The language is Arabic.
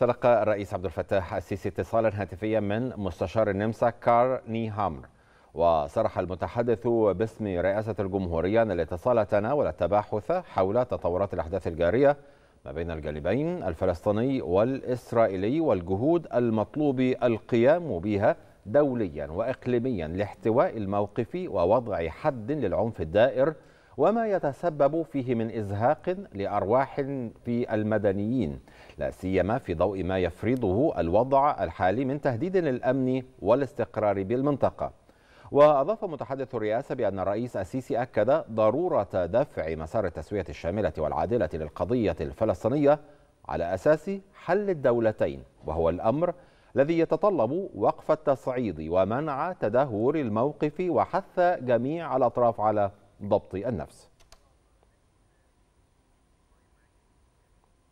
تلقى الرئيس عبد الفتاح السيسي اتصالا هاتفيا من مستشار النمسا كار ني هامر وصرح المتحدث باسم رئاسة الجمهورية أن الاتصال تناول التباحث حول تطورات الأحداث الجارية ما بين الجانبين الفلسطيني والإسرائيلي والجهود المطلوب القيام بها دوليا وإقليميا لاحتواء الموقف ووضع حد للعنف الدائر وما يتسبب فيه من إزهاق لأرواح في المدنيين لا سيما في ضوء ما يفرضه الوضع الحالي من تهديد للأمن والاستقرار بالمنطقة وأضاف متحدث الرئاسة بأن الرئيس السيسي أكد ضرورة دفع مسار التسوية الشاملة والعادلة للقضية الفلسطينية على أساس حل الدولتين وهو الأمر الذي يتطلب وقف التصعيد ومنع تدهور الموقف وحث جميع الأطراف على ضبط النفس